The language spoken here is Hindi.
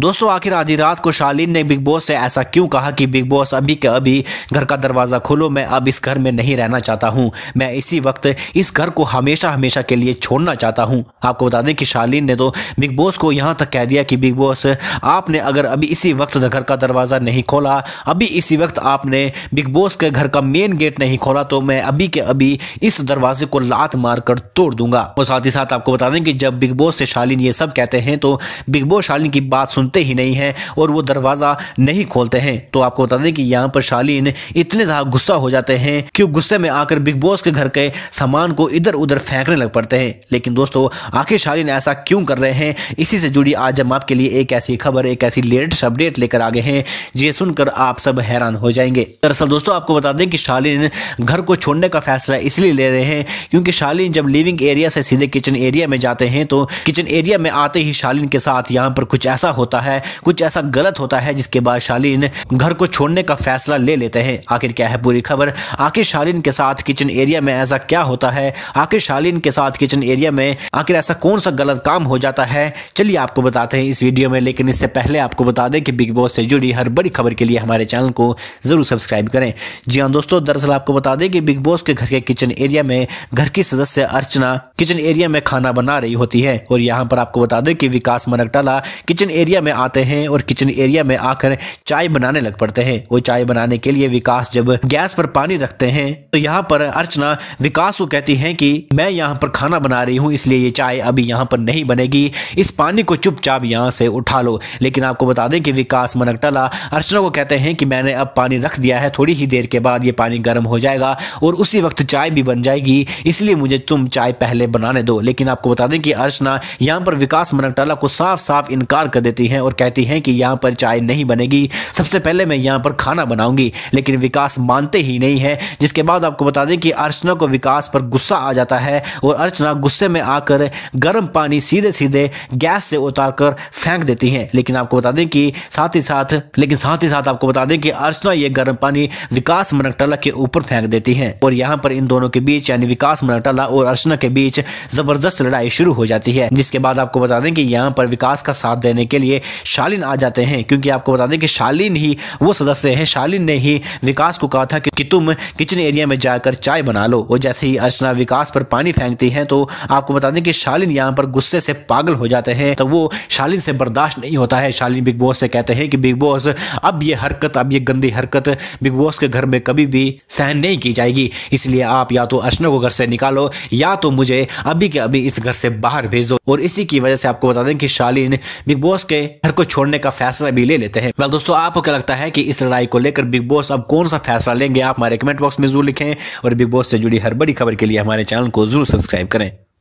दोस्तों आखिर आधी रात को शालीन ने बिग बॉस से ऐसा क्यों कहा कि बिग बॉस अभी के अभी घर का दरवाज़ा खोलो मैं अब इस घर में नहीं रहना चाहता हूं मैं इसी वक्त इस घर को हमेशा हमेशा के लिए छोड़ना चाहता हूं आपको बता दें कि शालीन ने तो बिग बॉस को यहां तक कह दिया कि बिग बॉस आपने अगर अभी इसी वक्त घर का दरवाज़ा नहीं खोला अभी इसी वक्त आपने बिग बॉस के घर का मेन गेट नहीं खोला तो मैं अभी के अभी इस दरवाजे को लात मार कर तोड़ दूंगा और साथ ही साथ आपको बता दें कि जब बिग बॉस से शालीन ये सब कहते हैं तो बिग बॉस शालीन की बात सुन सुनते ही नहीं है और वो दरवाज़ा नहीं खोलते हैं तो आपको बता दें कि यहाँ पर शालीन इतने ज़्यादा गुस्सा हो जाते हैं कि गुस्से में आकर बिग बॉस के घर के सामान को इधर उधर फेंकने लग पड़ते हैं लेकिन दोस्तों आखिर शालीन ऐसा क्यों कर रहे हैं इसी से जुड़ी आज हम आपके लिए एक ऐसी खबर एक ऐसी लेटेस्ट अपडेट लेकर आगे हैं जिसे सुनकर आप सब हैरान हो जाएंगे दरअसल दोस्तों आपको बता दें कि शालीन घर को छोड़ने का फैसला इसलिए ले रहे हैं क्योंकि शालीन जब लिविंग एरिया से सीधे किचन एरिया में जाते हैं तो किचन एरिया में आते ही शालीन के साथ यहाँ पर कुछ ऐसा होता होता है कुछ ऐसा गलत होता है जिसके बाद शालीन घर को छोड़ने का फैसला ले लेते हैं आखिर क्या है पूरी खबर आखिर शालीन के साथ किचन एरिया में ऐसा क्या होता है आखिर शालीन के साथ किचन एरिया में आखिर ऐसा कौन सा गलत काम हो जाता है चलिए आपको बताते हैं इस वीडियो में लेकिन इससे पहले आपको बता दें कि बिग बॉस से जुड़ी हर बड़ी खबर के लिए हमारे चैनल को जरूर सब्सक्राइब करें जी हाँ दोस्तों दरअसल आपको बता दें कि बिग बॉस के घर के किचन एरिया में घर की सदस्य अर्चना किचन एरिया में खाना बना रही होती है और यहाँ पर आपको बता दें कि विकास मरकटाला किचन एरिया में आते हैं और किचन एरिया में आकर चाय बनाने लग पड़ते हैं वो चाय बनाने के लिए विकास जब गैस पर पानी रखते हैं तो यहाँ पर अर्चना विकास को कहती है कि मैं यहाँ पर खाना बना रही हूँ इसलिए ये चाय अभी यहाँ पर नहीं बनेगी इस पानी को चुपचाप यहाँ से उठा लो लेकिन आपको बता दें कि विकास मनकटाला अर्चना को कहते हैं कि मैंने अब पानी रख दिया है थोड़ी ही देर के बाद ये पानी गर्म हो जाएगा और उसी वक्त चाय भी बन जाएगी इसलिए मुझे तुम चाय पहले बनाने दो लेकिन आपको बता दें कि अर्चना यहाँ पर विकास मनकटाला को साफ साफ इनकार कर देती है हैं और कहती हैं कि यहाँ पर चाय नहीं बनेगी सबसे पहले मैं यहाँ पर खाना बनाऊंगी लेकिन विकास मानते ही नहीं है जिसके बाद आपको बता दें कि अर्चना को विकास पर गुस्सा आ जाता है और अर्चना गुस्से में आकर गर्म पानी सीधे सीधे गैस से उतार कर फेंक देती है लेकिन आपको बता दें कि साथ ही साथ लेकिन साथ ही साथ आपको बता दें कि अर्चना ये गर्म पानी विकास मनकटाला के ऊपर फेंक देती है और यहाँ पर इन दोनों के बीच यानी विकास मनकटाला और अर्चना के बीच जबरदस्त लड़ाई शुरू हो जाती है जिसके बाद आपको बता दें कि यहाँ पर विकास का साथ देने के लिए शालीन आ जाते हैं क्योंकि आपको बता दें कि शालीन ही वो सदस्य हैं शालीन ने ही विकास को कहा था कि तुम किचन एरिया में जाकर चाय बना लो और जैसे ही अर्चना विकास पर पानी फेंकती है तो आपको बता दें कि शालीन यहाँ पर गुस्से से पागल हो जाते हैं तो वो शालीन से बर्दाश्त नहीं होता है शालीन बिग बॉस से कहते हैं कि बिग बॉस अब ये हरकत अब ये गंदी हरकत बिग बॉस के घर में कभी भी सहन नहीं की जाएगी इसलिए आप या तो अर्चना को घर से निकालो या तो मुझे अभी के अभी इस घर से बाहर भेज दो और इसी की वजह से आपको बता दें कि शालीन बिग बॉस के घर को छोड़ने का फैसला भी ले लेते हैं वेल दोस्तों आपको क्या लगता है कि इस लड़ाई को लेकर बिग बॉस अब कौन सा फैसला लेंगे आप हमारे कमेंट बॉक्स में जरूर लिखें और बिग बॉस से जुड़ी हर बड़ी खबर के लिए हमारे चैनल को जरूर सब्सक्राइब करें